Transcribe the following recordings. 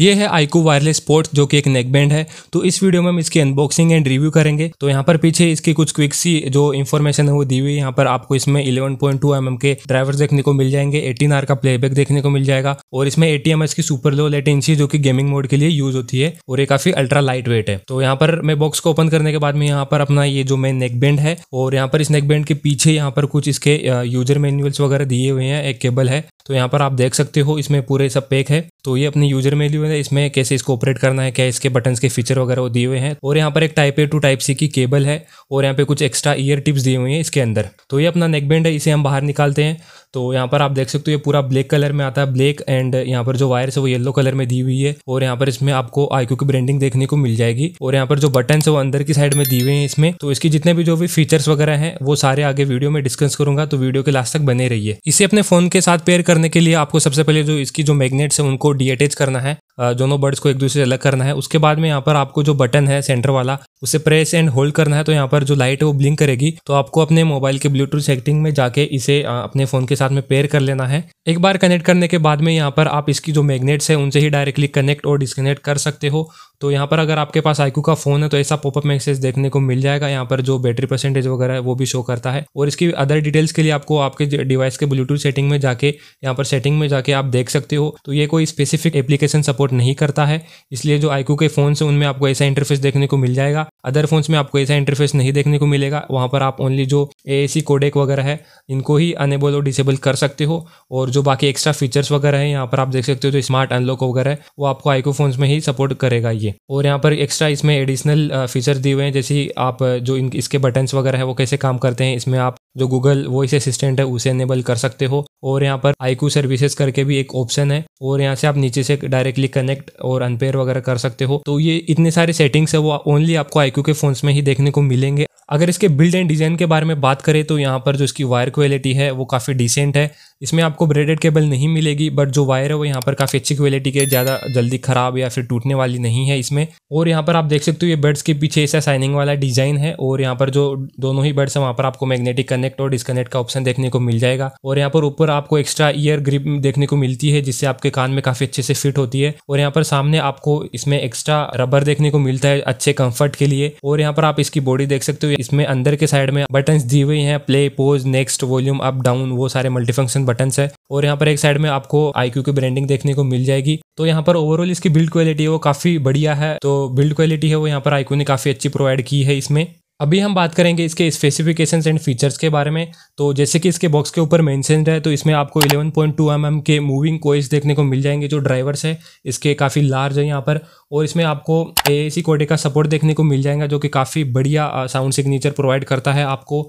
ये है iQOO wireless port जो कि एक नेक बैंड है तो इस वीडियो में हम इसकी अनबॉक्सिंग एंड रिव्यू करेंगे तो यहाँ पर पीछे इसकी कुछ क्विक सी जो इन्फॉर्मेशन है वो दी हुई है यहाँ पर आपको इसमें 11.2 पॉइंट mm के ड्राइवर देखने को मिल जाएंगे 18R का प्लेबैक देखने को मिल जाएगा और इसमें एटीएम की सुपर लो लेटेंसी जो की गेमिंग मोड के लिए यूज होती है और ये काफी अल्ट्रा लाइट वेट है तो यहाँ पर मैं बॉक्स को ओपन करने के बाद में यहाँ पर अपना ये जो मेन नेक बैंड है और यहाँ पर इस नेक बैंड के पीछे यहाँ पर कुछ इसके यूजर मेन्यूअल्स वगैरह दिए हुए हैं एक केबल है तो यहाँ पर आप देख सकते हो इसमें पूरे सब पैक है तो ये अपने यूजर मैन्यूअल में इसमें कैसे इसको ऑपरेट करना है क्या इसके बटन्स के फीचर वगैरह वो दिए हुए हैं और यहाँ पर एक type A to type C की केबल है और यहाँ पे कुछ एक्स्ट्रा ईयर टिप्स दिए हुए हैं इसके अंदर तो ये अपना नेकबैंड है इसे हम बाहर निकालते हैं तो यहाँ पर आप देख सकते हो ये पूरा ब्लैक कलर में आता है ब्लैक एंड यहाँ पर जो वायर्स है वो येलो कलर में दी हुई है और यहाँ पर इसमें आपको आईक्यू की ब्रांडिंग देखने को मिल जाएगी और यहाँ पर जो बटन है वो अंदर की साइड में दी हुए हैं इसमें तो इसके जितने भी जो भी फीचर्स वगैरह हैं वो सारे आगे वीडियो में डिस्कस करूंगा तो वीडियो के लास्ट तक बने रहिए इसे अपने फोन के साथ पेयर करने के लिए आपको सबसे पहले जो इसकी जो मैग्नेट्स है उनको डीअटैच करना है दोनों बर्ड्स को एक दूसरे से अलग करना है उसके बाद में यहाँ पर आपको जो बटन है सेंटर वाला उसे प्रेस एंड होल्ड करना है तो यहाँ पर जो लाइट है वो ब्लिंक करेगी तो आपको अपने मोबाइल के ब्लूटूथ सेटिंग में जाके इसे अपने फ़ोन के साथ में पेयर कर लेना है एक बार कनेक्ट करने के बाद में यहाँ पर आप इसकी जो मैग्नेट्स है उनसे ही डायरेक्टली कनेक्ट और डिसकनेक्ट कर सकते हो तो यहाँ पर अगर आपके पास आईक्यू का फोन है तो ऐसा पॉपअप मैसेज देखने को मिल जाएगा यहाँ पर जो बैटरी परसेंटेज वगैरह है वो भी शो करता है और इसकी अदर डिटेल्स के लिए आपको आपके डिवाइस के ब्लूटूथ सेटिंग में जाके यहाँ पर सेटिंग में जाके आप देख सकते हो तो ये कोई स्पेसिफिक एप्लीकेशन सपोर्ट नहीं करता है इसलिए जो आईक्यू के फोन है उनमें आपको ऐसा इंटरफेस देखने को मिल जाएगा अदर फ़ोन्स में आपको ऐसा इंटरफेस नहीं देखने को मिलेगा वहाँ पर आप ओनली जो ए सी कोडेक वगैरह है इनको ही अनेबल और डिसेबल कर सकते हो और जो बाकी एक्स्ट्रा फीचर्स वगैरह हैं यहाँ पर आप देख सकते हो जो स्मार्ट अनलॉक वगैरह है वो आपको आईको फोन्स में ही सपोर्ट करेगा ये और यहाँ पर एक्स्ट्रा इसमें एडिशनल फीचर्स दिए हुए हैं जैसे आप जो इन इसके बटन्स वगैरह है वो कैसे काम करते हैं इसमें आप जो गूगल वॉइस असिस्टेंट है उसे एनेबल कर सकते हो और यहाँ पर आईक्यू सर्विसेज करके भी एक ऑप्शन है और यहाँ से आप नीचे से डायरेक्टली कनेक्ट और अनपेयर वगैरह कर सकते हो तो ये इतने सारे सेटिंग्स है वो ओनली आपको आईक्यू के फोन्स में ही देखने को मिलेंगे अगर इसके बिल्ड एंड डिजाइन के बारे में बात करें तो यहाँ पर जो इसकी वायर क्वालिटी है वो काफ़ी डिसेंट है इसमें आपको ब्रेडेड केबल नहीं मिलेगी बट जो वायर है वो यहाँ पर काफ़ी अच्छी क्वालिटी के ज़्यादा जल्दी ख़राब या फिर टूटने वाली नहीं है इसमें और यहाँ पर आप देख सकते हो ये बर्ड्स के पीछे ऐसा साइनिंग वाला डिज़ाइन है और यहाँ पर जो दोनों ही बर्ड्स हैं वहाँ पर आपको मैग्नेटिक कनेक्ट और डिस्कनेक्ट का ऑप्शन देखने को मिल जाएगा और यहाँ पर ऊपर आपको एक्स्ट्रा ईयर ग्रिप देखने को मिलती है जिससे आपके कान में काफ़ी अच्छे से फिट होती है और यहाँ पर सामने आपको इसमें एक्स्ट्रा रबर देखने को मिलता है अच्छे कंफर्ट के लिए और यहाँ पर आप इसकी बॉडी देख सकते हो इसमें अंदर के साइड में बटन्स दी हुई हैं play pause next volume up down वो सारे मल्टीफंक्शन बटन है और यहाँ पर एक साइड में आपको आई की ब्रांडिंग देखने को मिल जाएगी तो यहाँ पर ओवरऑल इसकी बिल्ड क्वालिटी है वो काफ़ी बढ़िया है तो बिल्ड क्वालिटी है वो यहाँ पर आईक्यू ने काफ़ी अच्छी प्रोवाइड की है इसमें अभी हम बात करेंगे इसके स्पेसिफिकेशंस एंड फीचर्स के बारे में तो जैसे कि इसके बॉक्स के ऊपर मैंसेंड है तो इसमें आपको 11.2 पॉइंट mm के मूविंग कोइस देखने को मिल जाएंगे जो ड्राइवर्स है इसके काफ़ी लार्ज है यहाँ पर और इसमें आपको ए ए का सपोर्ट देखने को मिल जाएगा जो कि काफ़ी बढ़िया साउंड सिग्नेचर प्रोवाइड करता है आपको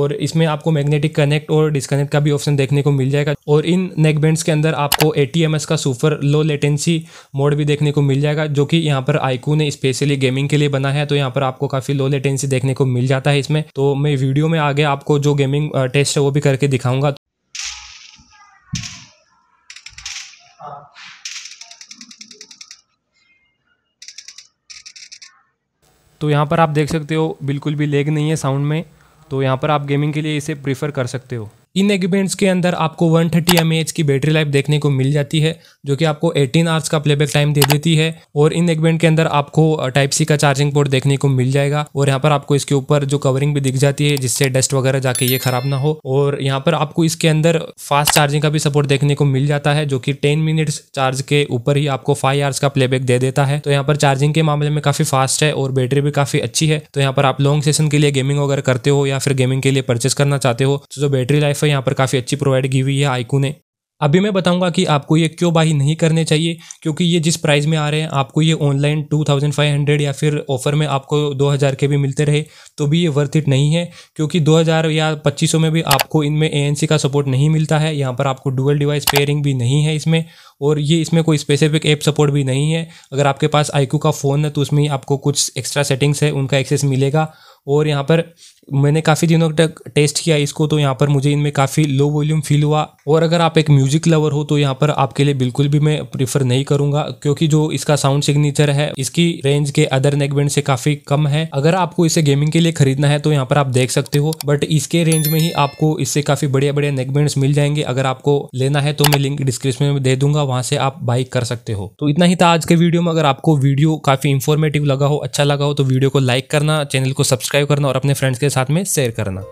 और इसमें आपको मैग्नेटिक कनेक्ट और डिस्कनेक्ट का भी ऑप्शन देखने को मिल जाएगा और इन नेक बैंड्स के अंदर आपको ए का सुपर लो लेटेंसी मोड भी देखने को मिल जाएगा जो कि यहाँ पर आईकू ने स्पेशली गेमिंग के लिए बना है तो यहाँ पर आपको काफ़ी लो लेटेंसी देखने को मिल जाता है इसमें तो मैं वीडियो में आगे आपको जो गेमिंग टेस्ट है वो भी करके दिखाऊंगा तो यहाँ पर आप देख सकते हो बिल्कुल भी लेग नहीं है साउंड में तो यहाँ पर आप गेमिंग के लिए इसे प्रीफर कर सकते हो इन एग्रीमेंट्स के अंदर आपको 130 थर्टी की बैटरी लाइफ देखने को मिल जाती है जो कि आपको 18 आवर्स का प्लेबैक टाइम दे देती है और इन एग्रीमेंट के अंदर आपको टाइप सी का चार्जिंग पोर्ट देखने को मिल जाएगा और यहाँ पर आपको इसके ऊपर जो कवरिंग भी दिख जाती है जिससे डस्ट वगैरह जाके ये खराब ना हो और यहाँ पर आपको इसके अंदर फास्ट चार्जिंग का भी सपोर्ट देखने को मिल जाता है जो कि टेन मिनट्स चार्ज के ऊपर ही आपको फाइव आवर्स का प्लेबैक दे देता है तो यहाँ पर चार्जिंग के मामले में काफी फास्ट है और बैटरी भी काफी अच्छी है तो यहाँ पर आप लॉन्ग सेशन के लिए गेमिंग वगैरह करते हो या फिर गेमिंग के लिए परचेस करना चाहते हो तो जो बैटरी लाइफ है तो यहाँ पर काफ़ी अच्छी प्रोवाइड की हुई है आईकू ने अभी मैं बताऊंगा कि आपको ये क्यों बाई नहीं करने चाहिए क्योंकि ये जिस प्राइस में आ रहे हैं आपको ये ऑनलाइन 2500 या फिर ऑफ़र में आपको 2000 के भी मिलते रहे तो भी ये वर्थ इट नहीं है क्योंकि 2000 या 2500 में भी आपको इनमें ए का सपोर्ट नहीं मिलता है यहाँ पर आपको डुअल डिवाइस पेयरिंग भी नहीं है इसमें और ये इसमें कोई स्पेसिफिक ऐप सपोर्ट भी नहीं है अगर आपके पास आईकू का फ़ोन है तो उसमें आपको कुछ एक्स्ट्रा सेटिंग्स है उनका एक्सेस मिलेगा और यहाँ पर मैंने काफ़ी दिनों तक टेस्ट किया इसको तो यहाँ पर मुझे इनमें काफ़ी लो वॉल्यूम फील हुआ और अगर आप एक म्यूजिक लवर हो तो यहाँ पर आपके लिए बिल्कुल भी मैं प्रीफर नहीं करूँगा क्योंकि जो इसका साउंड सिग्नेचर है इसकी रेंज के अदर नेकबैंड से काफ़ी कम है अगर आपको इसे गेमिंग के लिए खरीदना है तो यहाँ पर आप देख सकते हो बट इसके रेंज में ही आपको इससे काफ़ी बढ़िया बढ़िया नेकबैंड्स मिल जाएंगे अगर आपको लेना है तो मैं लिंक डिस्क्रिप्शन में दे दूंगा वहाँ से आप बाइक कर सकते हो तो इतना ही था आज के वीडियो में अगर आपको वीडियो काफ़ी इन्फॉर्मेटिव लगा हो अच्छा लगा हो तो वीडियो को लाइक करना चैनल को सब्सक्राइब करना और अपने फ्रेंड्स के साथ में शेयर करना